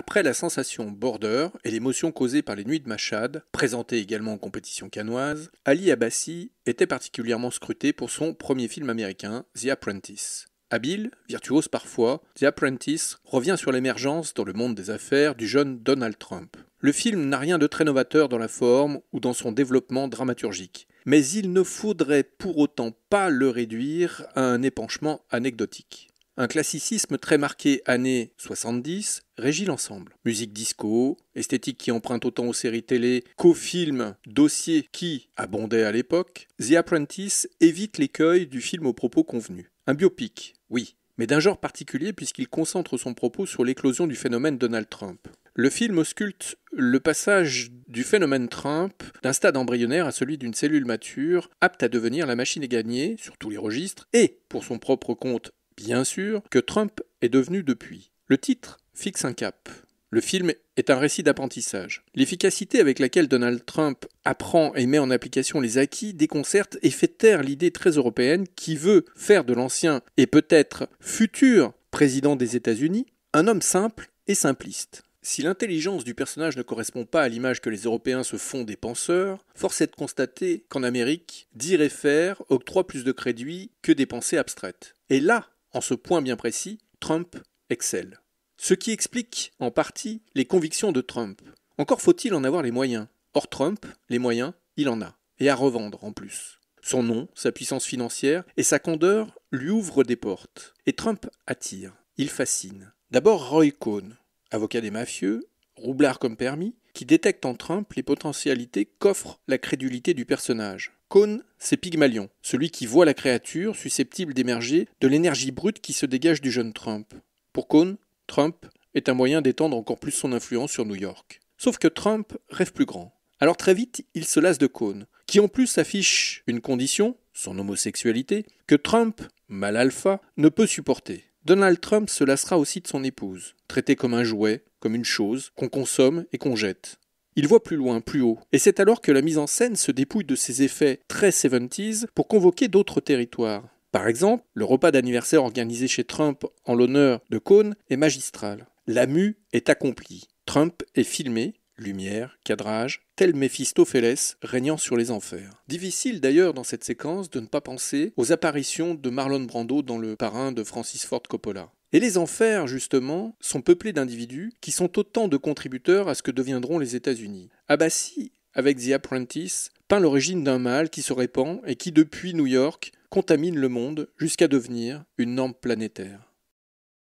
Après la sensation border et l'émotion causée par les nuits de Machad, présentée également en compétition canoise, Ali Abbasi était particulièrement scruté pour son premier film américain, The Apprentice. Habile, virtuose parfois, The Apprentice revient sur l'émergence dans le monde des affaires du jeune Donald Trump. Le film n'a rien de très novateur dans la forme ou dans son développement dramaturgique, mais il ne faudrait pour autant pas le réduire à un épanchement anecdotique un classicisme très marqué années 70 régit l'ensemble. Musique disco, esthétique qui emprunte autant aux séries télé qu'aux films dossiers qui abondaient à l'époque, The Apprentice évite l'écueil du film aux propos convenus. Un biopic, oui, mais d'un genre particulier puisqu'il concentre son propos sur l'éclosion du phénomène Donald Trump. Le film ausculte le passage du phénomène Trump d'un stade embryonnaire à celui d'une cellule mature, apte à devenir la machine à gagner sur tous les registres, et, pour son propre compte bien sûr, que Trump est devenu depuis. Le titre fixe un cap. Le film est un récit d'apprentissage. L'efficacité avec laquelle Donald Trump apprend et met en application les acquis déconcerte et fait taire l'idée très européenne qui veut faire de l'ancien et peut-être futur président des États-Unis un homme simple et simpliste. Si l'intelligence du personnage ne correspond pas à l'image que les Européens se font des penseurs, force est de constater qu'en Amérique, dire et faire octroient plus de crédit que des pensées abstraites. Et là en ce point bien précis, Trump excelle. Ce qui explique, en partie, les convictions de Trump. Encore faut-il en avoir les moyens. Or Trump, les moyens, il en a. Et à revendre en plus. Son nom, sa puissance financière et sa candeur lui ouvrent des portes. Et Trump attire, il fascine. D'abord Roy Cohn, avocat des mafieux, roublard comme permis, qui détecte en Trump les potentialités qu'offre la crédulité du personnage. Cohn, c'est Pygmalion, celui qui voit la créature susceptible d'émerger de l'énergie brute qui se dégage du jeune Trump. Pour Cohn, Trump est un moyen d'étendre encore plus son influence sur New York. Sauf que Trump rêve plus grand. Alors très vite, il se lasse de Cohn, qui en plus affiche une condition, son homosexualité, que Trump, mal alpha, ne peut supporter. Donald Trump se lassera aussi de son épouse, traitée comme un jouet, comme une chose qu'on consomme et qu'on jette. Il voit plus loin, plus haut, et c'est alors que la mise en scène se dépouille de ses effets très 70s pour convoquer d'autres territoires. Par exemple, le repas d'anniversaire organisé chez Trump en l'honneur de Cohn est magistral. La mue est accomplie. Trump est filmé, Lumière, cadrage, tel Méphistophélès régnant sur les enfers. Difficile d'ailleurs dans cette séquence de ne pas penser aux apparitions de Marlon Brando dans le parrain de Francis Ford Coppola. Et les enfers, justement, sont peuplés d'individus qui sont autant de contributeurs à ce que deviendront les États-Unis. Abbassi, avec The Apprentice, peint l'origine d'un mal qui se répand et qui, depuis New York, contamine le monde jusqu'à devenir une norme planétaire.